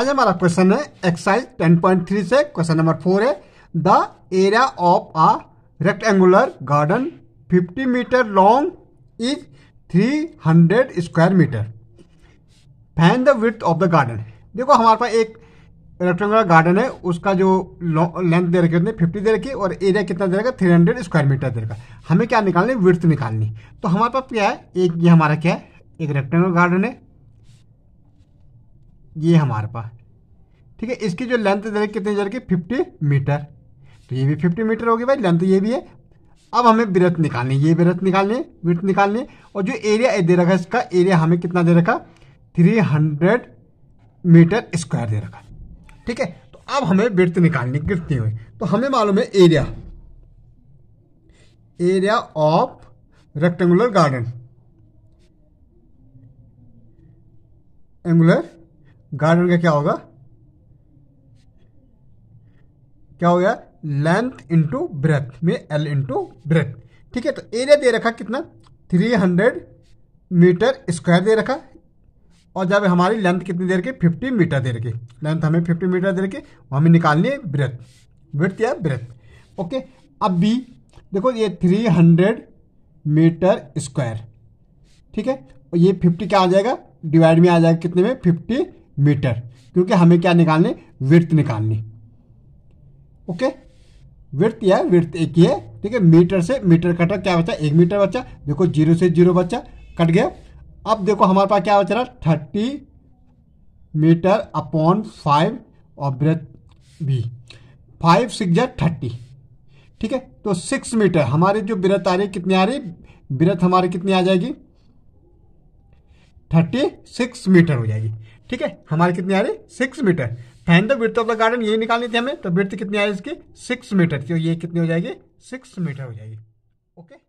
आज हमारा क्वेश्चन है एक्साइज 10.3 से क्वेश्चन नंबर फोर है the area of a rectangular garden 50 metre long is 300 square metre find the width of the garden देखो हमारे पास एक रेक्टेंगुलर गार्डन है उसका जो लेंथ दे रखी है फिफ्टी दे रखी और एरिया कितना दे रखा थ्री हंड्रेड स्क्वायर मीटर दे रखा हमें क्या निकालनी विर्थ निकालनी तो हमारे पास क्या है एक ये हमारा क्या है एक रेक्टेंगुलर गार्डन है ये हमारे पास ठीक है इसकी जो लेंथ दे कितनी दे रखी फिफ्टी मीटर तो ये भी फिफ्टी मीटर होगी भाई लेंथ ये भी है अब हमें ब्रथ निकालनी ये ब्रथ निकालनी ब्रथ निकालनी और जो एरिया दे रखा है इसका एरिया हमें कितना दे रखा थ्री हंड्रेड मीटर स्क्वायर दे रखा ठीक है तो अब हमें ब्रथ निकालनी कितनी हुई तो हमें मालूम है area area of rectangular garden angular garden का क्या होगा क्या हो गया लेंथ इंटू ब्रेथ में एल इंटू ब्रेथ ठीक है तो एरिया दे रखा कितना 300 मीटर स्क्वायर दे रखा और जब हमारी लेंथ कितनी देर की 50 मीटर देर की लेंथ हमें 50 मीटर देर की हमें निकालनी है ब्रेथ ब्रेथ या ब्रेथ ओके अब बी देखो ये 300 मीटर स्क्वायर ठीक है और ये 50 क्या आ जाएगा डिवाइड में आ जाएगा कितने में फिफ्टी मीटर क्योंकि हमें क्या निकालने वृत्त निकालनी ओके वृत्त या वृत्त एक ही है ठीक है मीटर से मीटर कटा क्या बचा एक मीटर बचा देखो जीरो से जीरो बचा कट गया अब देखो हमारे पास क्या बच रहा थर्टी मीटर अपॉन फाइव और वृत्त बी फाइव सिक्स या थर्टी ठीक है तो सिक्स मीटर हमारी जो ब्रेथ आ रही कितनी आ रही ब्रेथ हमारी कितनी आ जाएगी थर्टी सिक्स मीटर हो जाएगी ठीक है हमारे कितने आ रहे six metre find the width of the garden ये निकालनी थी हमें तो विर्थ कितनी आ रही इसकी सिक्स मीटर तो ये कितनी हो जाएगी सिक्स मीटर हो जाएगी ओके